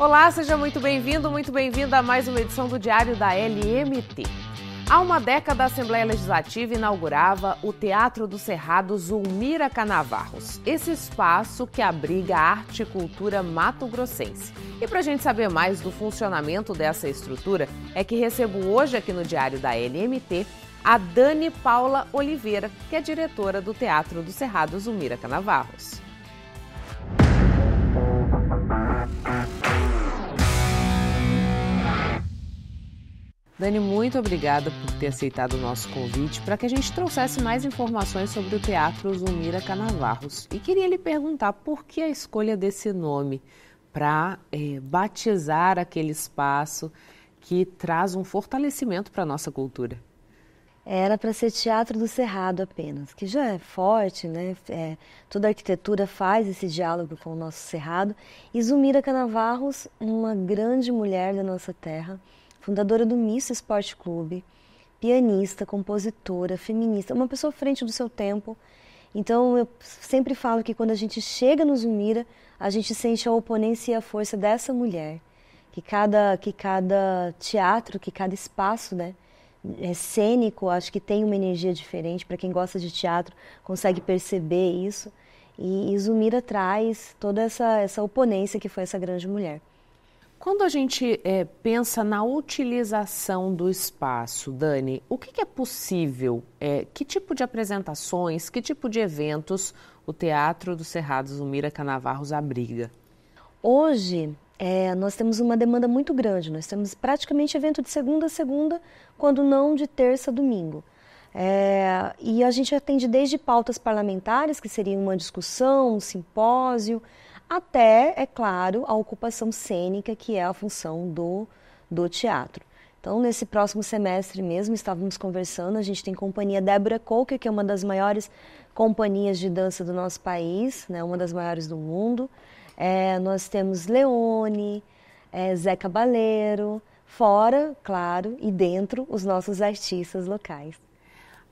Olá, seja muito bem-vindo, muito bem-vinda a mais uma edição do Diário da LMT. Há uma década, a Assembleia Legislativa inaugurava o Teatro do Cerrado Zulmira Canavarros, esse espaço que abriga a arte e cultura mato-grossense. E para a gente saber mais do funcionamento dessa estrutura, é que recebo hoje aqui no Diário da LMT a Dani Paula Oliveira, que é diretora do Teatro do Cerrado Zulmira Canavarros. Dani, muito obrigada por ter aceitado o nosso convite para que a gente trouxesse mais informações sobre o Teatro Zumira Canavarros. E queria lhe perguntar por que a escolha desse nome para eh, batizar aquele espaço que traz um fortalecimento para a nossa cultura. Era para ser Teatro do Cerrado apenas, que já é forte, né? É, toda a arquitetura faz esse diálogo com o nosso Cerrado. E Zumira Canavarros, uma grande mulher da nossa terra, fundadora do Miss Esporte Clube, pianista, compositora, feminista, uma pessoa à frente do seu tempo. Então eu sempre falo que quando a gente chega no Zumira, a gente sente a oponência e a força dessa mulher, que cada que cada teatro, que cada espaço, né, é cênico, acho que tem uma energia diferente para quem gosta de teatro, consegue perceber isso. E, e Zumira traz toda essa essa oponência que foi essa grande mulher. Quando a gente é, pensa na utilização do espaço, Dani, o que, que é possível? É, que tipo de apresentações, que tipo de eventos o Teatro dos Cerrados do Mira Canavarros abriga? Hoje, é, nós temos uma demanda muito grande. Nós temos praticamente evento de segunda a segunda, quando não de terça a domingo. É, e a gente atende desde pautas parlamentares, que seria uma discussão, um simpósio, até, é claro, a ocupação cênica, que é a função do, do teatro. Então, nesse próximo semestre mesmo, estávamos conversando, a gente tem companhia Débora Coker, que é uma das maiores companhias de dança do nosso país, né, uma das maiores do mundo. É, nós temos Leone, é, Zé Cabaleiro, fora, claro, e dentro, os nossos artistas locais.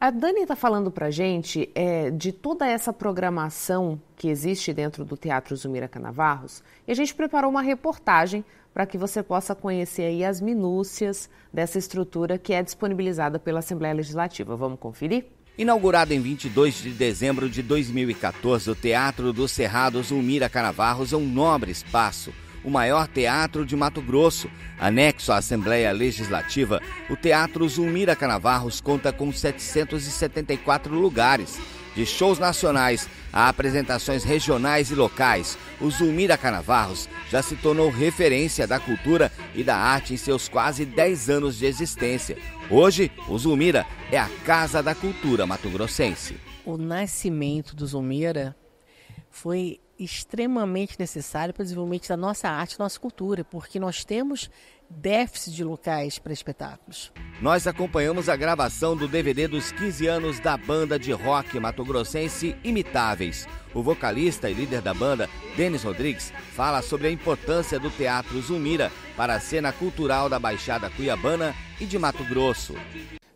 A Dani está falando para gente é, de toda essa programação que existe dentro do Teatro Zumira Canavarros e a gente preparou uma reportagem para que você possa conhecer aí as minúcias dessa estrutura que é disponibilizada pela Assembleia Legislativa. Vamos conferir? Inaugurado em 22 de dezembro de 2014, o Teatro do Cerrado Zumira Canavarros é um nobre espaço o maior teatro de Mato Grosso. Anexo à Assembleia Legislativa, o Teatro Zulmira Canavarros conta com 774 lugares. De shows nacionais a apresentações regionais e locais, o Zulmira Canavarros já se tornou referência da cultura e da arte em seus quase 10 anos de existência. Hoje, o Zulmira é a casa da cultura mato-grossense. O nascimento do Zulmira foi extremamente necessário para o desenvolvimento da nossa arte, nossa cultura, porque nós temos déficit de locais para espetáculos. Nós acompanhamos a gravação do DVD dos 15 anos da banda de rock matogrossense Imitáveis. O vocalista e líder da banda, Denis Rodrigues, fala sobre a importância do Teatro Zumira para a cena cultural da Baixada Cuiabana e de Mato Grosso.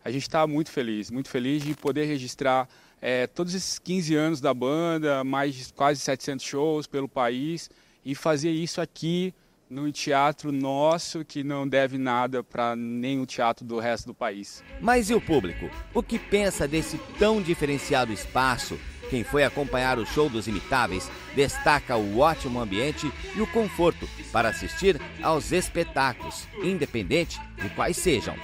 A gente está muito feliz, muito feliz de poder registrar é, todos esses 15 anos da banda, mais de quase 700 shows pelo país, e fazer isso aqui num teatro nosso que não deve nada para nenhum teatro do resto do país. Mas e o público? O que pensa desse tão diferenciado espaço? Quem foi acompanhar o show dos Imitáveis destaca o ótimo ambiente e o conforto para assistir aos espetáculos, independente de quais sejam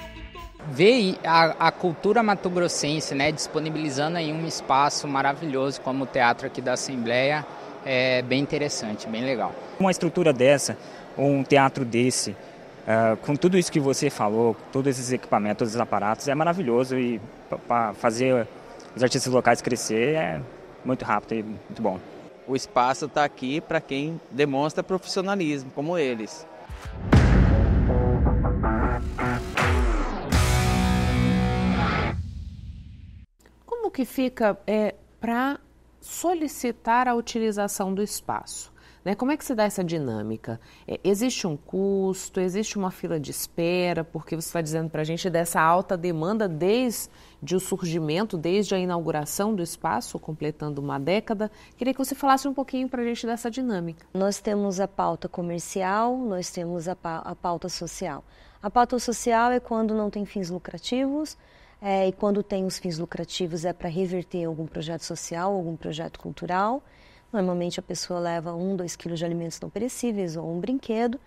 ver a, a, cultura matogrossense, né, disponibilizando aí um espaço maravilhoso como o teatro aqui da Assembleia, é bem interessante, bem legal. Uma estrutura dessa, um teatro desse, uh, com tudo isso que você falou, todos esses equipamentos, todos esses aparatos, é maravilhoso e para fazer os artistas locais crescer é muito rápido e muito bom. O espaço está aqui para quem demonstra profissionalismo, como eles. como que fica é, para solicitar a utilização do espaço? Né? Como é que se dá essa dinâmica? É, existe um custo, existe uma fila de espera, porque você está dizendo para a gente dessa alta demanda desde o surgimento, desde a inauguração do espaço, completando uma década. Queria que você falasse um pouquinho para a gente dessa dinâmica. Nós temos a pauta comercial, nós temos a pauta social. A pauta social é quando não tem fins lucrativos, é, e quando tem os fins lucrativos é para reverter algum projeto social, algum projeto cultural. Normalmente a pessoa leva um, dois quilos de alimentos não perecíveis ou um brinquedo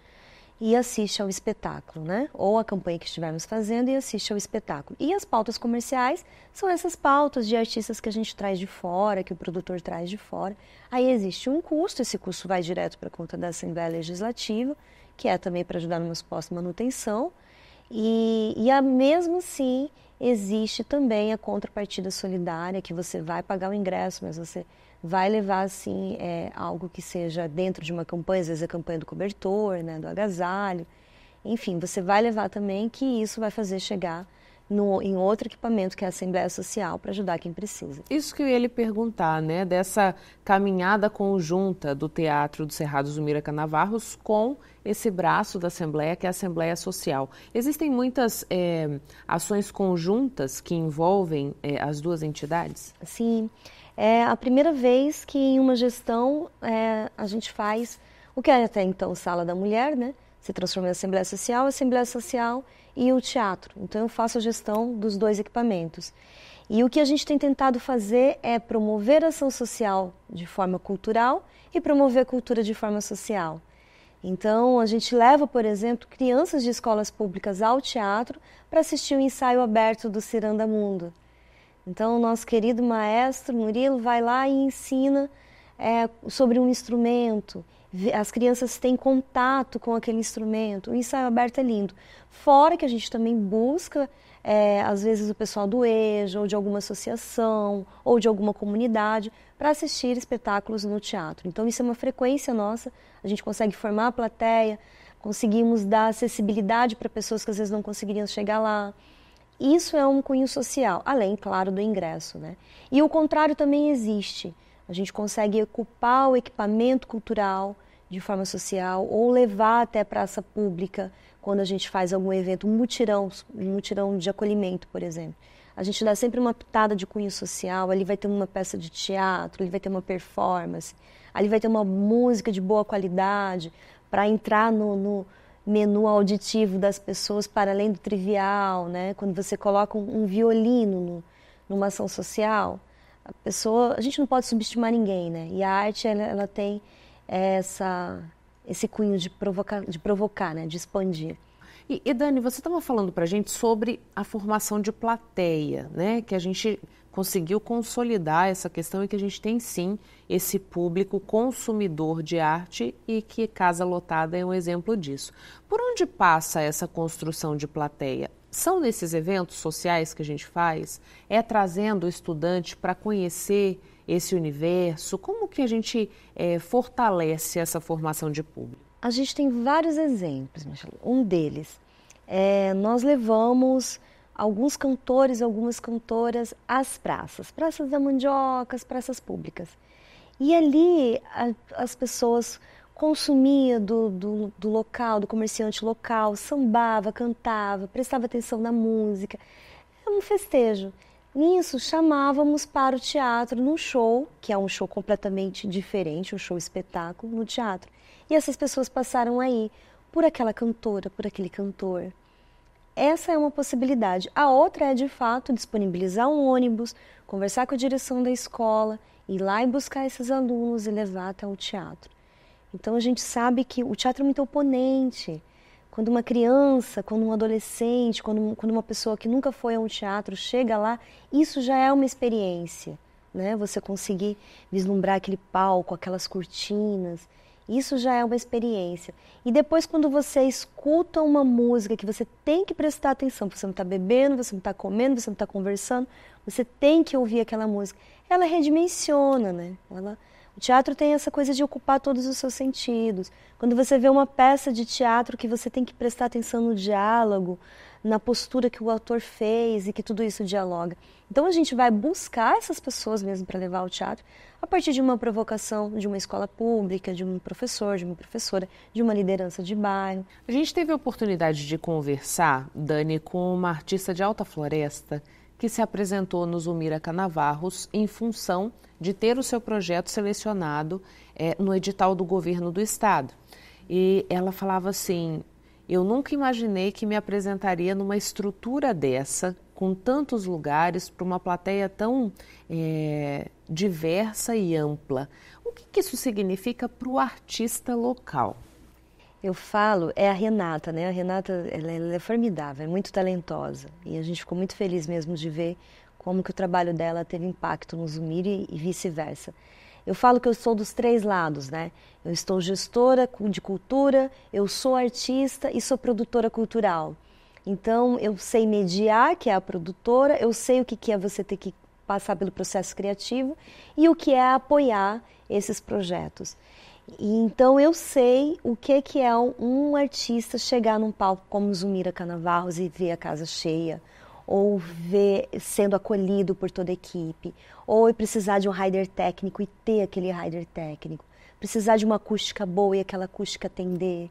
e assiste ao espetáculo, né? Ou a campanha que estivermos fazendo e assiste ao espetáculo. E as pautas comerciais são essas pautas de artistas que a gente traz de fora, que o produtor traz de fora. Aí existe um custo, esse custo vai direto para a conta da Assembleia Legislativa, que é também para ajudar no posto de manutenção. E, e a, mesmo assim, existe também a contrapartida solidária, que você vai pagar o ingresso, mas você vai levar, assim, é, algo que seja dentro de uma campanha, às vezes a campanha do cobertor, né, do agasalho. Enfim, você vai levar também que isso vai fazer chegar no, em outro equipamento que é a Assembleia Social para ajudar quem precisa. Isso que eu ia lhe perguntar, né? Dessa caminhada conjunta do Teatro do Cerrado Zumira Canavarros com esse braço da Assembleia, que é a Assembleia Social. Existem muitas é, ações conjuntas que envolvem é, as duas entidades? Sim. É a primeira vez que em uma gestão é, a gente faz o que é até então Sala da Mulher, né? se transforma em Assembleia Social, Assembleia Social e o teatro. Então eu faço a gestão dos dois equipamentos. E o que a gente tem tentado fazer é promover a ação social de forma cultural e promover a cultura de forma social. Então, a gente leva, por exemplo, crianças de escolas públicas ao teatro para assistir o um ensaio aberto do Ciranda Mundo. Então, o nosso querido maestro Murilo vai lá e ensina é, sobre um instrumento, as crianças têm contato com aquele instrumento. O ensaio aberto é lindo. Fora que a gente também busca, é, às vezes, o pessoal do EJA, ou de alguma associação, ou de alguma comunidade, para assistir espetáculos no teatro. Então, isso é uma frequência nossa, a gente consegue formar a plateia, conseguimos dar acessibilidade para pessoas que às vezes não conseguiriam chegar lá. Isso é um cunho social, além, claro, do ingresso. Né? E o contrário também existe. A gente consegue ocupar o equipamento cultural de forma social ou levar até praça pública quando a gente faz algum evento, um mutirão, um mutirão de acolhimento, por exemplo. A gente dá sempre uma pitada de cunho social, ali vai ter uma peça de teatro, ali vai ter uma performance, ali vai ter uma música de boa qualidade para entrar no, no, menu auditivo das pessoas para além do trivial, né? Quando você coloca um, um violino no, numa ação social, a pessoa, a gente não pode subestimar ninguém, né? E a arte ela, ela tem essa esse cunho de provocar, de provocar, né? De expandir. E, e Dani, você estava falando para a gente sobre a formação de plateia, né? Que a gente conseguiu consolidar essa questão e que a gente tem sim esse público consumidor de arte e que Casa Lotada é um exemplo disso. Por onde passa essa construção de plateia? são nesses eventos sociais que a gente faz, é trazendo o estudante para conhecer esse universo? Como que a gente é, fortalece essa formação de público? A gente tem vários exemplos, Michel. Um deles, é, nós levamos alguns cantores algumas cantoras às praças, praças da mandioca, praças públicas. E ali a, as pessoas consumia do, do, do, local, do comerciante local, sambava, cantava, prestava atenção na música. É um festejo. Nisso, chamávamos para o teatro num show, que é um show completamente diferente, um show espetáculo no teatro. E essas pessoas passaram aí por aquela cantora, por aquele cantor. Essa é uma possibilidade. A outra é, de fato, disponibilizar um ônibus, conversar com a direção da escola, ir lá e buscar esses alunos e levar até o teatro. Então a gente sabe que o teatro é muito oponente. Quando uma criança, quando um adolescente, quando, quando uma pessoa que nunca foi a um teatro chega lá, isso já é uma experiência. Né? Você conseguir vislumbrar aquele palco, aquelas cortinas, isso já é uma experiência. E depois, quando você escuta uma música que você tem que prestar atenção, porque você não está bebendo, você não está comendo, você não está conversando, você tem que ouvir aquela música. Ela redimensiona, né? Ela o teatro tem essa coisa de ocupar todos os seus sentidos. Quando você vê uma peça de teatro que você tem que prestar atenção no diálogo, na postura que o autor fez e que tudo isso dialoga. Então a gente vai buscar essas pessoas mesmo para levar ao teatro a partir de uma provocação de uma escola pública, de um professor, de uma professora, de uma liderança de bairro. A gente teve a oportunidade de conversar, Dani, com uma artista de alta floresta que se apresentou no Zumira Canavarros em função de ter o seu projeto selecionado é, no edital do governo do estado. E ela falava assim: Eu nunca imaginei que me apresentaria numa estrutura dessa, com tantos lugares, para uma plateia tão é, diversa e ampla. O que, que isso significa para o artista local? eu falo é a Renata, né? A Renata ela, ela é formidável, é muito talentosa e a gente ficou muito feliz mesmo de ver como que o trabalho dela teve impacto no Zumir e, e vice-versa. Eu falo que eu sou dos três lados, né? Eu estou gestora de cultura, eu sou artista e sou produtora cultural. Então eu sei mediar, que é a produtora, eu sei o que é você ter que passar pelo processo criativo e o que é apoiar esses projetos. Então eu sei o que que é um artista chegar num palco como Zumira Canavarros e ver a casa cheia, ou ver sendo acolhido por toda a equipe, ou precisar de um rider técnico e ter aquele rider técnico, precisar de uma acústica boa e aquela acústica atender.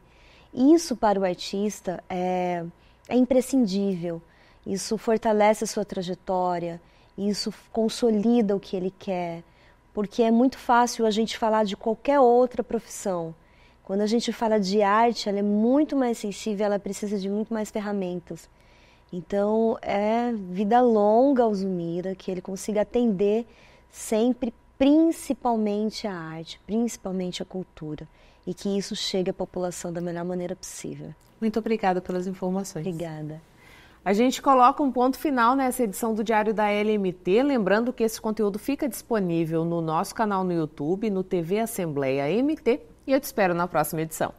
Isso para o artista é, é imprescindível. Isso fortalece a sua trajetória, isso consolida o que ele quer porque é muito fácil a gente falar de qualquer outra profissão. Quando a gente fala de arte, ela é muito mais sensível, ela precisa de muito mais ferramentas. Então, é vida longa ao Zumira, que ele consiga atender sempre, principalmente a arte, principalmente a cultura, e que isso chegue à população da melhor maneira possível. Muito obrigada pelas informações. Obrigada. A gente coloca um ponto final nessa edição do Diário da LMT, lembrando que esse conteúdo fica disponível no nosso canal no YouTube, no TV Assembleia MT, e eu te espero na próxima edição.